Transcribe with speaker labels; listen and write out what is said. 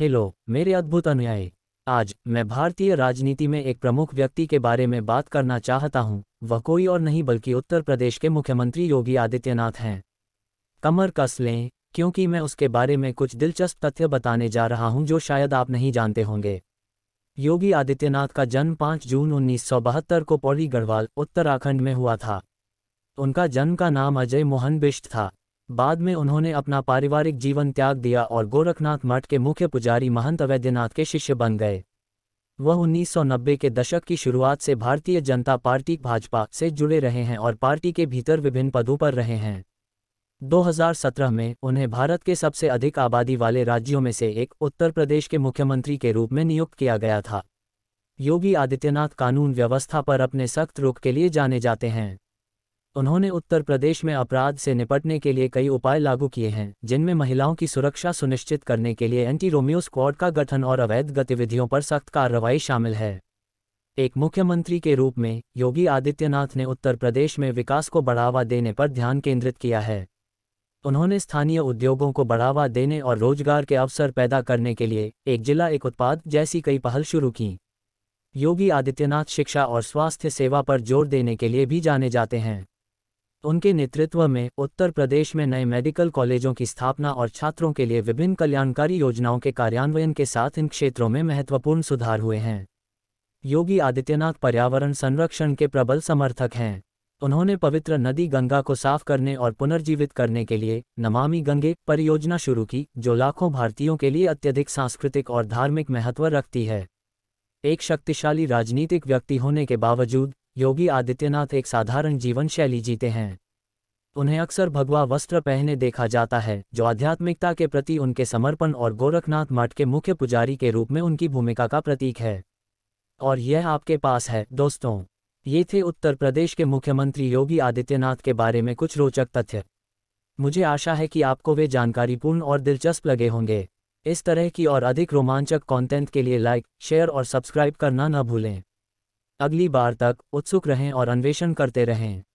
Speaker 1: hello मेरे अद्भुत अनुयायी आज मैं भारतीय राजनीति में एक प्रमुख व्यक्ति के बारे में बात करना चाहता हूं, वह कोई और नहीं बल्कि उत्तर प्रदेश के मुख्यमंत्री योगी आदित्यनाथ हैं कमर कस लें क्योंकि मैं उसके बारे में कुछ दिलचस्प तथ्य बताने जा रहा हूं जो शायद आप नहीं जानते होंगे योगी आदित्यनाथ का जन्म पांच जून उन्नीस को पौड़ी गढ़वाल उत्तराखंड में हुआ था उनका जन्म का नाम अजय मोहन बिष्ट था बाद में उन्होंने अपना पारिवारिक जीवन त्याग दिया और गोरखनाथ मठ के मुख्य पुजारी महंत वैद्यनाथ के शिष्य बन गए वह 1990 के दशक की शुरुआत से भारतीय जनता पार्टी भाजपा से जुड़े रहे हैं और पार्टी के भीतर विभिन्न पदों पर रहे हैं 2017 में उन्हें भारत के सबसे अधिक आबादी वाले राज्यों में से एक उत्तर प्रदेश के मुख्यमंत्री के रूप में नियुक्त किया गया था योगी आदित्यनाथ कानून व्यवस्था पर अपने सख्त रुख के लिए जाने जाते हैं उन्होंने उत्तर प्रदेश में अपराध से निपटने के लिए कई उपाय लागू किए हैं जिनमें महिलाओं की सुरक्षा सुनिश्चित करने के लिए एंटी रोमियो स्क्वाड का गठन और अवैध गतिविधियों पर सख्त कार्रवाई शामिल है एक मुख्यमंत्री के रूप में योगी आदित्यनाथ ने उत्तर प्रदेश में विकास को बढ़ावा देने पर ध्यान केंद्रित किया है उन्होंने स्थानीय उद्योगों को बढ़ावा देने और रोजगार के अवसर पैदा करने के लिए एक जिला एक उत्पाद जैसी कई पहल शुरू की योगी आदित्यनाथ शिक्षा और स्वास्थ्य सेवा पर जोर देने के लिए भी जाने जाते हैं तो उनके नेतृत्व में उत्तर प्रदेश में नए मेडिकल कॉलेजों की स्थापना और छात्रों के लिए विभिन्न कल्याणकारी योजनाओं के कार्यान्वयन के साथ इन क्षेत्रों में महत्वपूर्ण सुधार हुए हैं योगी आदित्यनाथ पर्यावरण संरक्षण के प्रबल समर्थक हैं उन्होंने पवित्र नदी गंगा को साफ करने और पुनर्जीवित करने के लिए नमामि गंगे परियोजना शुरू की जो लाखों भारतीयों के लिए अत्यधिक सांस्कृतिक और धार्मिक महत्व रखती है एक शक्तिशाली राजनीतिक व्यक्ति होने के बावजूद योगी आदित्यनाथ एक साधारण जीवन शैली जीते हैं उन्हें अक्सर भगवा वस्त्र पहने देखा जाता है जो आध्यात्मिकता के प्रति उनके समर्पण और गोरखनाथ मठ के मुख्य पुजारी के रूप में उनकी भूमिका का प्रतीक है और यह आपके पास है दोस्तों ये थे उत्तर प्रदेश के मुख्यमंत्री योगी आदित्यनाथ के बारे में कुछ रोचक तथ्य मुझे आशा है कि आपको वे जानकारीपूर्ण और दिलचस्प लगे होंगे इस तरह की और अधिक रोमांचक कंटेंट के लिए लाइक शेयर और सब्सक्राइब करना न भूलें अगली बार तक उत्सुक रहें और अन्वेषण करते रहें